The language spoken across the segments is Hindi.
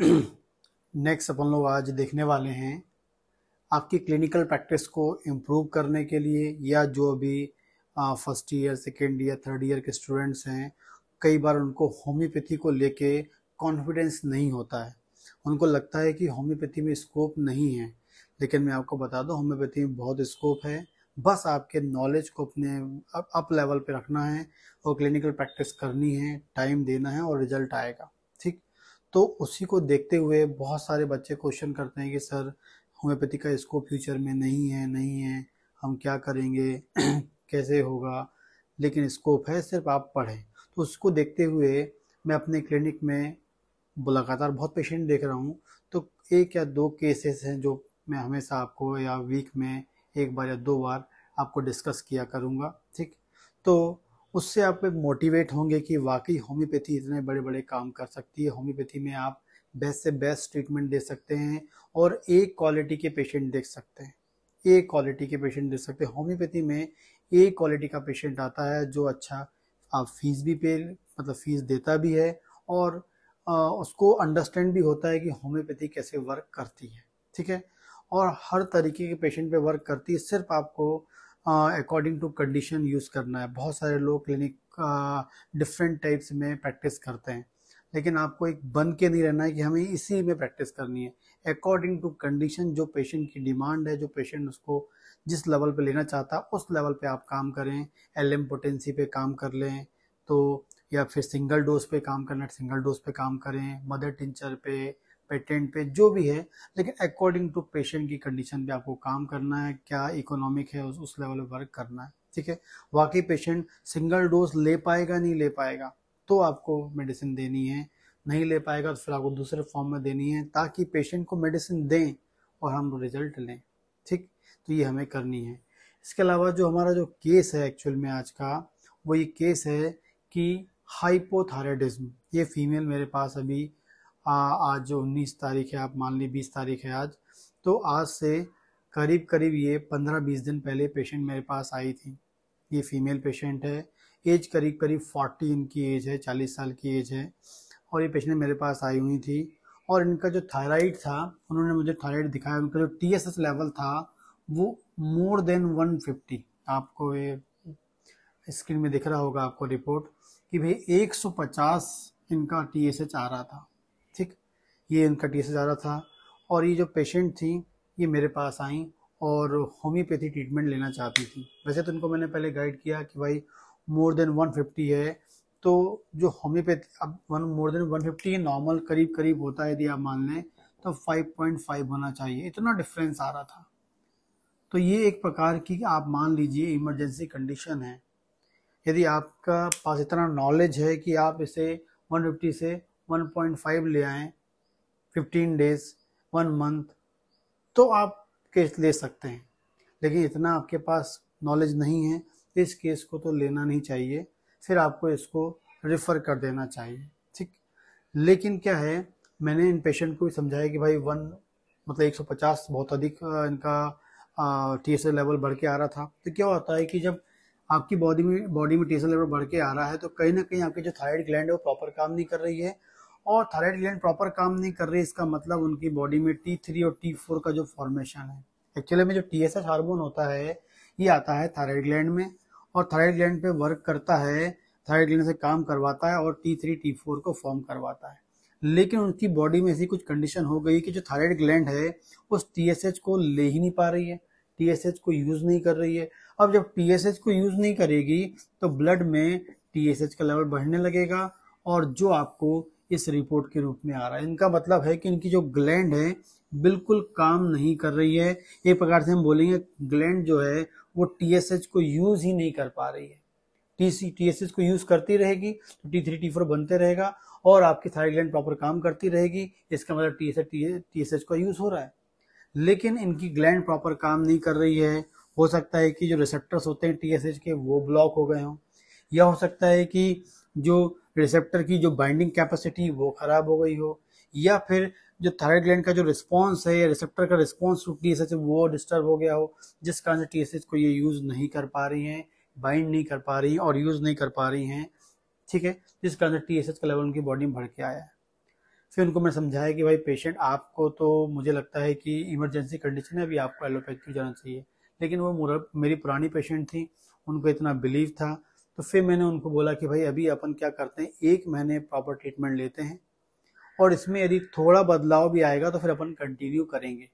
नेक्स्ट अपन लोग आज देखने वाले हैं आपकी क्लिनिकल प्रैक्टिस को इम्प्रूव करने के लिए या जो अभी first year second year third year के स्टूडेंट्स हैं कई बार उनको होम्योपैथी को लेके कॉन्फिडेंस नहीं होता है उनको लगता है कि होम्योपैथी में स्कोप नहीं है लेकिन मैं आपको बता दूं होम्योपैथी में बहुत स्कोप है बस आपके नॉलेज को अपने अप, अप लेवल पे रखना है और क्लिनिकल प्रैक्टिस करनी है टाइम देना है और रिजल्ट आएगा ठीक तो उसी को देखते हुए बहुत सारे बच्चे क्वेश्चन करते हैं कि सर होम्योपैथी का स्कोप फ्यूचर में नहीं है नहीं है हम क्या करेंगे कैसे होगा लेकिन स्कोप है सिर्फ आप पढ़ें तो उसको देखते हुए मैं अपने क्लिनिक में लगातार बहुत पेशेंट देख रहा हूँ तो एक या दो केसेस हैं जो मैं हमेशा आपको या वीक में एक बार या दो बार आपको डिस्कस किया करूँगा ठीक तो उससे आप मोटिवेट होंगे कि वाकई होम्योपैथी इतने बड़े बड़े काम कर सकती है होम्योपैथी में आप बेस्ट से बेस्ट ट्रीटमेंट दे सकते हैं और एक क्वालिटी के पेशेंट देख सकते हैं एक क्वालिटी के पेशेंट देख सकते हैं होम्योपैथी में एक क्वालिटी का पेशेंट आता है जो अच्छा आप फीस भी पे मतलब फीस देता भी है और आ, उसको अंडरस्टैंड भी होता है कि होम्योपैथी कैसे वर्क करती है ठीक है और हर तरीके के पेशेंट पे वर्क करती है सिर्फ आपको अकॉर्डिंग टू कंडीशन यूज़ करना है बहुत सारे लोग क्लिनिक डिफरेंट टाइप्स में प्रैक्टिस करते हैं लेकिन आपको एक बन के नहीं रहना है कि हमें इसी में प्रैक्टिस करनी है अकॉर्डिंग टू कंडीशन जो पेशेंट की डिमांड है जो पेशेंट उसको जिस लेवल पे लेना चाहता है उस लेवल पे आप काम करें एल एम पोटेंसी पे काम कर लें तो या फिर सिंगल डोज पे काम करना सिंगल डोज पे काम करें मदर टिंचर पे पेटेंट पे जो भी है लेकिन अकॉर्डिंग टू पेशेंट की कंडीशन पे आपको काम करना है क्या इकोनॉमिक है उस, उस लेवल पे वर्क करना है ठीक है वाकई पेशेंट सिंगल डोज ले पाएगा नहीं ले पाएगा तो आपको मेडिसिन देनी है नहीं ले पाएगा तो फिर आपको दूसरे फॉर्म में देनी है ताकि पेशेंट को मेडिसिन दें और हम रिजल्ट लें ठीक तो ये हमें करनी है इसके अलावा जो हमारा जो केस है एक्चुअल में आज का वो ये केस है कि हाइपोथायरेडिज्म ये फीमेल मेरे पास अभी आ, आज जो 19 तारीख है आप मान ली बीस तारीख है आज तो आज से करीब करीब ये 15-20 दिन पहले पेशेंट मेरे पास आई थी ये फीमेल पेशेंट है एज करीब करीब 40 इनकी एज है 40 साल की एज है और ये पेशेंट मेरे पास आई हुई थी और इनका जो थायराइड था उन्होंने मुझे थायराइड दिखाया उनका जो टी लेवल था वो मोर देन 150 आपको ये स्क्रीन में दिख रहा होगा आपको रिपोर्ट कि भाई 150 इनका टी आ रहा था ये इनका टी आ रहा था और ये जो पेशेंट थी ये मेरे पास आई और होम्योपैथी ट्रीटमेंट लेना चाहती थी वैसे तो इनको मैंने पहले गाइड किया कि भाई मोर देन 150 है तो जो होम्योपैथी अब one more than 150 fifty normal करीब करीब होता है यदि आप मान लें तो 5.5 होना चाहिए इतना डिफरेंस आ रहा था तो ये एक प्रकार की आप मान लीजिए इमरजेंसी कंडीशन है यदि आपका पास इतना नॉलेज है कि आप इसे 150 से 1.5 ले आएँ फिफ्टीन डेज वन मंथ तो आप केस ले सकते हैं लेकिन इतना आपके पास नॉलेज नहीं है इस केस को तो लेना नहीं चाहिए फिर आपको इसको रिफ़र कर देना चाहिए ठीक लेकिन क्या है मैंने इन पेशेंट को भी समझाया कि भाई वन मतलब 150 बहुत अधिक इनका टी एस लेवल बढ़ के आ रहा था तो क्या होता है कि जब आपकी बॉडी में बॉडी में टी लेवल बढ़ के आ रहा है तो कहीं ना कहीं आपके जो थायराइड ग्लैंड है वो प्रॉपर काम नहीं कर रही है और थायराइड ग्लैंड प्रॉपर काम नहीं कर रही इसका मतलब उनकी बॉडी में टी थ्री और टी फोर का जो फॉर्मेशन है एक्चुअली में जो टी एस एच हार्मोन होता है ये आता है थायराइड ग्लैंड में और थायराइड ग्लैंड पे वर्क करता है थायराइड ग्लैंड से काम करवाता है और टी थ्री टी फोर को फॉर्म करवाता है लेकिन उनकी बॉडी में ऐसी कुछ कंडीशन हो गई कि जो थायराइड ग्लैंड है उस टी एस एच को ले ही नहीं पा रही है टी एस एच को यूज नहीं कर रही है अब जब टी एस एच को यूज नहीं करेगी तो ब्लड में टी एस एच का लेवल बढ़ने लगेगा और जो आपको इस रिपोर्ट के रूप में आ रहा है इनका मतलब है कि इनकी जो ग्लैंड है बिल्कुल काम नहीं कर रही है एक प्रकार से हम बोलेंगे ग्लैंड जो है वो टीएसएच को यूज ही नहीं कर पा रही है टीसी टीएसएच को यूज करती रहेगी तो टी थ्री टी फोर बनते रहेगा और आपकी थायराइड ग्लैंड प्रॉपर काम करती रहेगी इसका मतलब टीएसएच टीएसएच का यूज हो रहा है लेकिन इनकी ग्लैंड प्रॉपर काम नहीं कर रही है हो सकता है कि जो रिसेप्टर्स होते हैं टीएसएच के वो ब्लॉक हो गए हों या हो सकता है कि जो रिसेप्टर की जो बाइंडिंग कैपेसिटी वो ख़राब हो गई हो या फिर जो थायराइड ग्लैंड का जो रिस्पॉन्स है या रिसेप्टर का रिस्पॉन्स टू टी वो डिस्टर्ब हो गया हो जिस कारण से टी को ये यूज़ नहीं कर पा रही हैं बाइंड नहीं कर पा रही हैं और यूज़ नहीं कर पा रही हैं ठीक है जिस कारण से टी का लेवल उनकी बॉडी में बढ़ के आया है फिर उनको मैं समझाया कि भाई पेशेंट आपको तो मुझे लगता है कि इमरजेंसी कंडीशन है अभी आपको एलोपैथी जाना चाहिए लेकिन वो मेरी पुरानी पेशेंट थी उनको इतना बिलीव था तो फिर मैंने उनको बोला कि भाई अभी अपन क्या करते हैं एक महीने प्रॉपर ट्रीटमेंट लेते हैं और इसमें यदि थोड़ा बदलाव भी आएगा तो फिर अपन कंटिन्यू करेंगे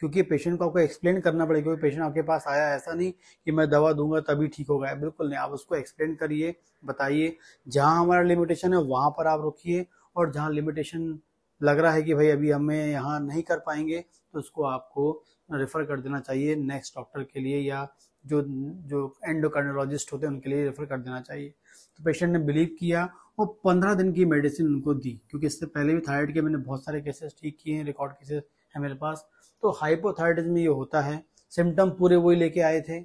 क्योंकि पेशेंट को आपको एक्सप्लेन करना पड़ेगा क्योंकि पेशेंट आपके पास आया ऐसा नहीं कि मैं दवा दूंगा तभी ठीक होगा बिल्कुल नहीं आप उसको एक्सप्लेन करिए बताइए जहाँ हमारा लिमिटेशन है वहाँ पर आप रुकिए और जहाँ लिमिटेशन लग रहा है कि भाई अभी हमें यहाँ नहीं कर पाएंगे तो उसको आपको रेफर कर देना चाहिए नेक्स्ट डॉक्टर के लिए या जो जो एंडोकार्डियोलॉजिस्ट होते हैं उनके लिए रेफर कर देना चाहिए तो पेशेंट ने बिलीव किया और पंद्रह दिन की मेडिसिन उनको दी क्योंकि इससे पहले भी थायराइड के मैंने बहुत सारे केसेस ठीक किए हैं रिकॉर्ड केसेस हैं मेरे पास तो हाइपोथायराइडिज्म में ये होता है सिम्टम पूरे वही लेके आए थे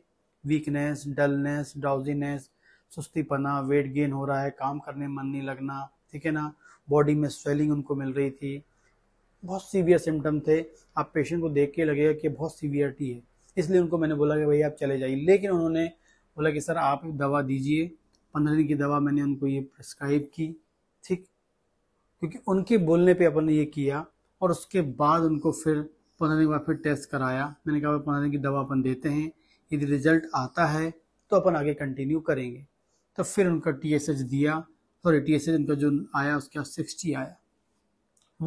वीकनेस डलनेस ड्राउजीनेस सुस्तीपना वेट गेन हो रहा है काम करने मन नहीं लगना ठीक है ना बॉडी में स्वेलिंग उनको मिल रही थी बहुत सीवियर सिम्टम थे आप पेशेंट को देख के लगेगा कि बहुत सीवियरिटी है इसलिए उनको मैंने बोला कि भाई आप चले जाइए लेकिन उन्होंने बोला कि सर आप दवा दीजिए पंद्रह दिन की दवा मैंने उनको ये प्रिस्क्राइब की ठीक क्योंकि उनके बोलने पे अपन ने ये किया और उसके बाद उनको फिर पंद्रह दिन के बाद फिर टेस्ट कराया मैंने कहा पंद्रह दिन की दवा अपन देते हैं यदि रिजल्ट आता है तो अपन आगे कंटिन्यू करेंगे तो फिर उनका टी दिया और टी उनका जो आया उसके सिक्सटी आया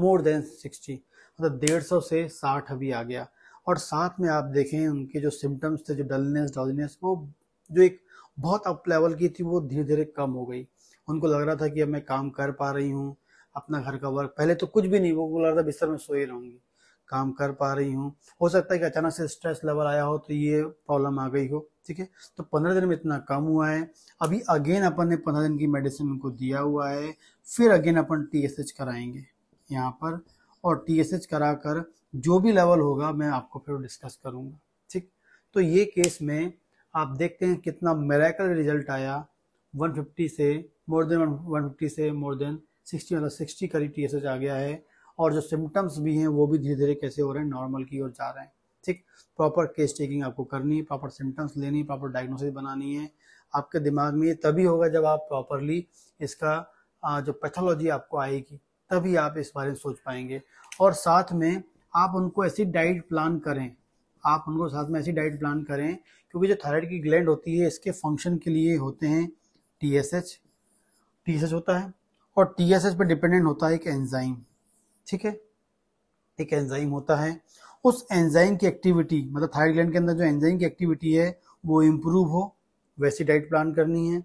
मोर देन सिक्सटी मतलब डेढ़ सौ से साठ अभी आ गया और साथ में आप देखें उनके जो सिम्टम्स थे जो डलनेस डलनेस वो जो एक बहुत अप लेवल की थी वो धीरे धीरे कम हो गई उनको लग रहा था कि अब मैं काम कर पा रही हूँ अपना घर का वर्क पहले तो कुछ भी नहीं वो लग रहा था बिस्तर में सोए रहूँगी काम कर पा रही हूँ हो सकता है कि अचानक से स्ट्रेस लेवल आया हो तो ये प्रॉब्लम आ गई हो ठीक है तो पंद्रह दिन में इतना कम हुआ है अभी अगेन अपन ने पंद्रह दिन की मेडिसिन उनको दिया हुआ है फिर अगेन अपन टी एस एच कराएंगे यहाँ पर और टी एस एच करा कर जो भी लेवल होगा मैं आपको फिर डिस्कस करूँगा ठीक तो ये केस में आप देखते हैं कितना मेरेकल रिजल्ट आया 150 से मोर देन 150 से मोर देन 60 मतलब 60 करीब टी एस एच आ गया है और जो सिम्टम्स भी हैं वो भी धीरे धीरे कैसे हो रहे हैं नॉर्मल की ओर जा रहे हैं ठीक प्रॉपर केस टेकिंग आपको करनी है प्रॉपर सिम्टम्स लेनी प्रॉपर डायग्नोसिस बनानी है आपके दिमाग में ये तभी होगा जब आप प्रॉपरली इसका जो पैथोलॉजी आपको आएगी तभी आप इस बारे में सोच पाएंगे और साथ में आप उनको ऐसी डाइट प्लान करें आप उनको साथ में ऐसी डाइट प्लान करें क्योंकि जो थायराइड की ग्लैंड होती है इसके फंक्शन के लिए होते हैं T S H T S H होता है और टी एस एच पर डिपेंडेंट होता है एक एंजाइम ठीक है एक एंजाइम होता है उस एंजाइम की एक्टिविटी मतलब थायराइड ग्लैंड के अंदर जो एंजाइम की एक्टिविटी है वो इम्प्रूव हो वैसी डाइट प्लान करनी है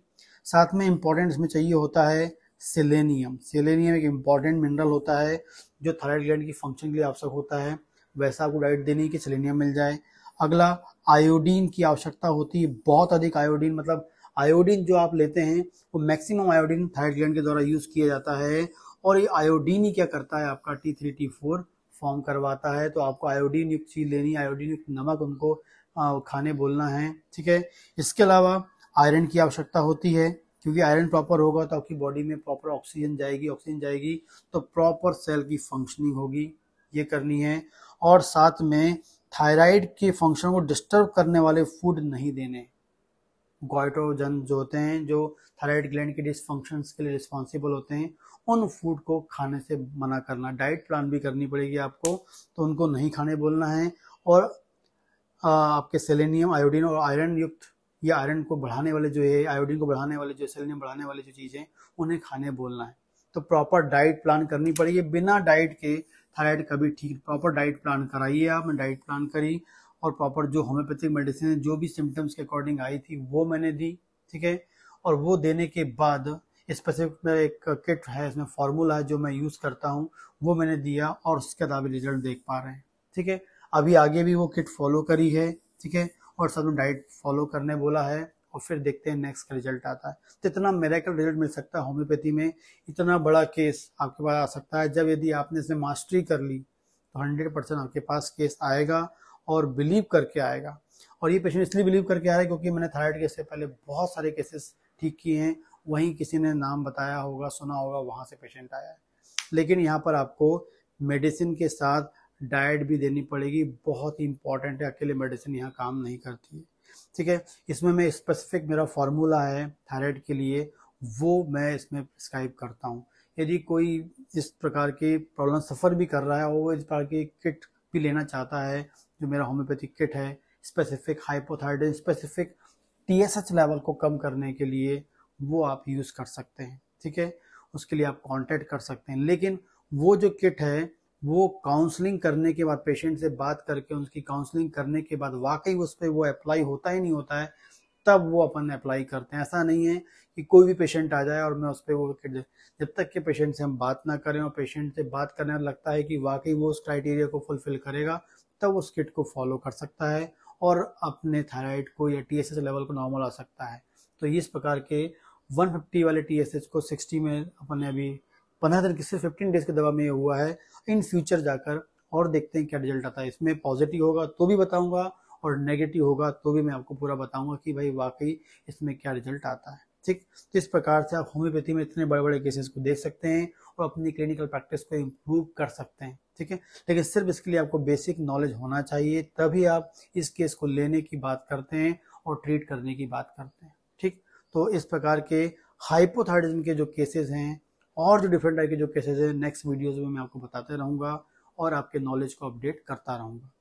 साथ में इम्पोर्टेंट इसमें चाहिए होता है सेलेनियम सेलेनियम एक इम्पॉर्टेंट मिनरल होता है जो थायराइड ग्लैंड की फंक्शन के लिए आवश्यक होता है वैसा आपको डाइट देनी है कि सेलेनियम मिल जाए अगला आयोडीन की आवश्यकता होती है बहुत अधिक आयोडीन मतलब आयोडीन जो आप लेते हैं वो मैक्सिमम आयोडीन थायराइड ग्लैंड के द्वारा यूज किया जाता है और ये आयोडीन ही क्या करता है आपका T three T four form करवाता है तो आपको आयोडीन युक्त चीज लेनी आयोडीन युक्त नमक उनको खाने बोलना है ठीक है इसके अलावा आयरन की आवश्यकता होती है क्योंकि आयरन प्रॉपर होगा तो आपकी बॉडी में प्रॉपर ऑक्सीजन जाएगी ऑक्सीजन जाएगी तो प्रॉपर सेल की फंक्शनिंग होगी ये करनी है और साथ में थायराइड के फंक्शन को डिस्टर्ब करने वाले फूड नहीं देने गोइटोजन जो होते हैं जो थायराइड ग्लैंड के डिसफंक्शन के लिए रिस्पॉन्सिबल होते हैं उन फूड को खाने से मना करना डाइट प्लान भी करनी पड़ेगी आपको तो उनको नहीं खाने बोलना है और आपके सेलेनियम आयोडीन और आयरन युक्त या आयरन को बढ़ाने वाले जो है आयोडीन को बढ़ाने वाले जो सेलिनियम बढ़ाने वाले जो चीज़ें उन्हें खाने बोलना है तो प्रॉपर डाइट प्लान करनी पड़ेगी बिना डाइट के थायराइड कभी ठीक प्रॉपर डाइट प्लान कराइए आप मैं डाइट प्लान करी और प्रॉपर जो होम्योपैथिक मेडिसिन जो भी सिम्टम्स के अकॉर्डिंग आई थी वो मैंने दी ठीक है और वो देने के बाद स्पेसिफिक मेरा एक किट है इसमें फार्मूला है जो मैं यूज़ करता हूँ वो मैंने दिया और उसके बाद रिजल्ट देख पा रहे हैं ठीक है अभी आगे भी वो किट फॉलो करी है ठीक है और सब ने डाइट फॉलो करने बोला है और फिर देखते हैं नेक्स्ट का रिजल्ट आता है तो इतना मेरेकल रिजल्ट मिल सकता है होम्योपैथी में इतना बड़ा केस आपके पास आ सकता है जब यदि आपने इसमें मास्टरी कर ली तो हंड्रेड परसेंट आपके पास केस आएगा और बिलीव करके आएगा और ये पेशेंट इसलिए बिलीव करके आ रहा है क्योंकि मैंने थायराइड केस से पहले बहुत सारे केसेस ठीक किए हैं वहीं किसी ने नाम बताया होगा सुना होगा वहाँ से पेशेंट आया है लेकिन यहाँ पर आपको मेडिसिन के साथ डाइट भी देनी पड़ेगी बहुत ही इंपॉर्टेंट है अकेले मेडिसिन यहाँ काम नहीं करती है ठीक है इसमें मैं स्पेसिफिक मेरा फॉर्मूला है थायराइड के लिए वो मैं इसमें प्रिस्क्राइब करता हूँ यदि कोई इस प्रकार के प्रॉब्लम सफ़र भी कर रहा है और वो इस प्रकार की किट भी लेना चाहता है जो मेरा होम्योपैथिक किट है specific hypothyroid specific TSH level को कम करने के लिए वो आप यूज़ कर सकते हैं ठीक है उसके लिए आप कांटेक्ट कर सकते हैं लेकिन वो जो किट है वो काउंसलिंग करने के बाद पेशेंट से बात करके उसकी काउंसलिंग करने के बाद वाकई उस पर वो अप्लाई होता ही नहीं होता है तब वो अपन अप्लाई करते हैं ऐसा नहीं है कि कोई भी पेशेंट आ जाए और मैं उस पर वो जब तक के पेशेंट से हम बात ना करें और पेशेंट से बात करने लगता है कि वाकई वो उस क्राइटेरिया को फुलफिल करेगा तब उस किट को फॉलो कर सकता है और अपने थायराइड को या टी लेवल को नॉर्मल आ सकता है तो इस प्रकार के 150 वाले टी को 60 में अपन ने अभी पंद्रह दिन की सिर्फ फिफ्टीन डेज की दवा में हुआ है इन फ्यूचर जाकर और देखते हैं क्या रिजल्ट आता है इसमें पॉजिटिव होगा तो भी बताऊंगा और नेगेटिव होगा तो भी मैं आपको पूरा बताऊंगा कि भाई वाकई इसमें क्या रिजल्ट आता है ठीक तो इस प्रकार से आप होम्योपैथी में इतने बड़े बड़े केसेस को देख सकते हैं और अपनी क्लिनिकल प्रैक्टिस को इम्प्रूव कर सकते हैं ठीक है लेकिन सिर्फ इसके लिए आपको बेसिक नॉलेज होना चाहिए तभी आप इस केस को लेने की बात करते हैं और ट्रीट करने की बात करते हैं ठीक तो इस प्रकार के हाइपोथायरिज्म के जो केसेस हैं और जो डिफरेंट टाइप के जो केसेस हैं नेक्स्ट वीडियोज़ में मैं आपको बताते रहूँगा और आपके नॉलेज को अपडेट करता रहूँगा